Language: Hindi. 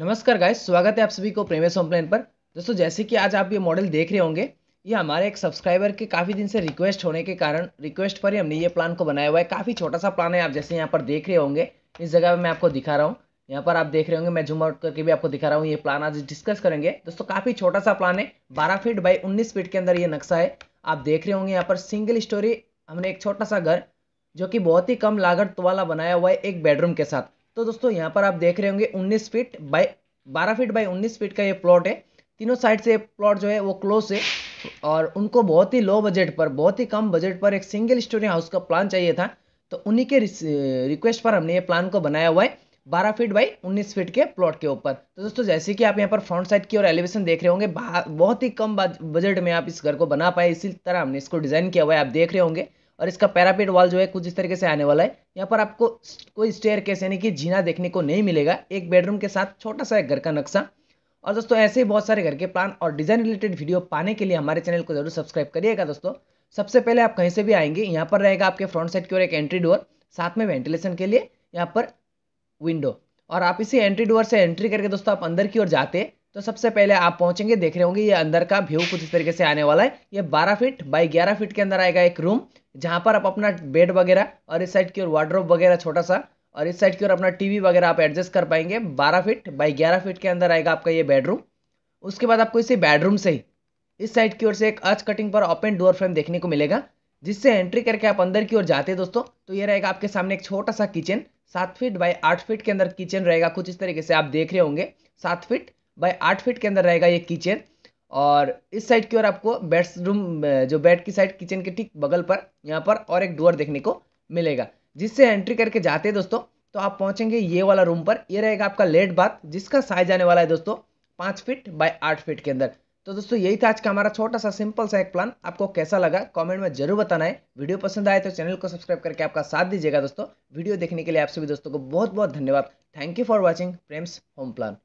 नमस्कार गाइस स्वागत है आप सभी को प्रेमेश होम प्लान पर दोस्तों जैसे कि आज आप ये मॉडल देख रहे होंगे ये हमारे एक सब्सक्राइबर के काफ़ी दिन से रिक्वेस्ट होने के कारण रिक्वेस्ट पर ही हमने ये प्लान को बनाया हुआ है काफ़ी छोटा सा प्लान है आप जैसे यहाँ पर देख रहे होंगे इस जगह पर मैं आपको दिखा रहा हूँ यहाँ पर आप देख रहे होंगे मैं जूम आउट करके भी आपको दिखा रहा हूँ ये प्लान आज डिस्कस करेंगे दोस्तों काफ़ी छोटा सा प्लान है बारह फीट बाई उन्नीस फीट के अंदर ये नक्शा है आप देख रहे होंगे यहाँ पर सिंगल स्टोरी हमने एक छोटा सा घर जो कि बहुत ही कम लागत वाला बनाया हुआ है एक बेडरूम के साथ तो दोस्तों यहाँ पर आप देख रहे होंगे 19 feet by 12 feet by 19 feet का ये प्लॉट है तीनों साइड से प्लॉट जो है वो क्लोज है और उनको बहुत ही लो बजट पर बहुत ही कम बजट पर एक सिंगल स्टोरी हाउस का प्लान चाहिए था तो उन्हीं के रिक्वेस्ट पर हमने ये प्लान को बनाया हुआ है बारह फीट बाई उन्नीस फीट के प्लॉट के ऊपर तो दोस्तों जैसे कि आप यहाँ पर फ्रंट साइड की और एलिवेशन देख रहे होंगे बहुत ही कम बजट में आप इस घर को बना पाए इसी तरह हमने इसको डिज़ाइन किया हुआ है आप देख रहे होंगे और इसका पैरापेट वॉल जो है कुछ इस तरीके से आने वाला है यहाँ पर आपको कोई स्टेयर केस यानी कि जीना देखने को नहीं मिलेगा एक बेडरूम के साथ छोटा सा एक घर का नक्शा और दोस्तों ऐसे ही बहुत सारे घर के प्लान और डिज़ाइन रिलेटेड वीडियो पाने के लिए हमारे चैनल को जरूर सब्सक्राइब करिएगा दोस्तों सबसे पहले आप कहीं से भी आएंगे यहाँ पर रहेगा आपके फ्रंट साइड की ओर एक एंट्री डोर साथ में वेंटिलेशन के लिए यहाँ पर विंडो और आप इसी एंट्री डोर से एंट्री करके दोस्तों आप अंदर की ओर जाते हैं तो सबसे पहले आप पहुंचेंगे देख रहे होंगे ये अंदर का व्यू कुछ इस तरीके से आने वाला है ये 12 फीट बाई 11 फीट के अंदर आएगा एक रूम जहाँ पर आप अपना बेड वगैरह और इस साइड की ओर वार्ड्रोप वगैरह छोटा सा और इस साइड की ओर अपना टीवी वगैरह आप एडजस्ट कर पाएंगे बारह फीट बाई ग्यारह फीट के अंदर आएगा आपका ये बेडरूम उसके बाद आपको इसी बेडरूम से ही इस साइड की ओर से एक अच कटिंग पर ओपन डोर फ्रेम देखने को मिलेगा जिससे एंट्री करके आप अंदर की ओर जाते हैं दोस्तों तो ये रहेगा आपके सामने एक छोटा सा किचन सात फीट बाई आठ फीट के अंदर किचन रहेगा कुछ इस तरीके से आप देख रहे होंगे सात फीट बाय आठ फीट के अंदर रहेगा ये किचन और इस साइड की ओर आपको बेडरूम जो बेड की साइड किचन के ठीक बगल पर यहाँ पर और एक डोर देखने को मिलेगा जिससे एंट्री करके जाते हैं दोस्तों तो आप पहुँचेंगे ये वाला रूम पर ये रहेगा आपका लेट बाथ जिसका साइज आने वाला है दोस्तों पाँच फिट बाय आठ फीट के अंदर तो दोस्तों यही था आज का हमारा छोटा सा सिंपल सा एक प्लान आपको कैसा लगा कमेंट में जरूर बताना है वीडियो पसंद आए तो चैनल को सब्सक्राइब करके आपका साथ दीजिएगा दोस्तों वीडियो देखने के लिए आप सभी दोस्तों को बहुत बहुत धन्यवाद thank you for watching Prem's home plan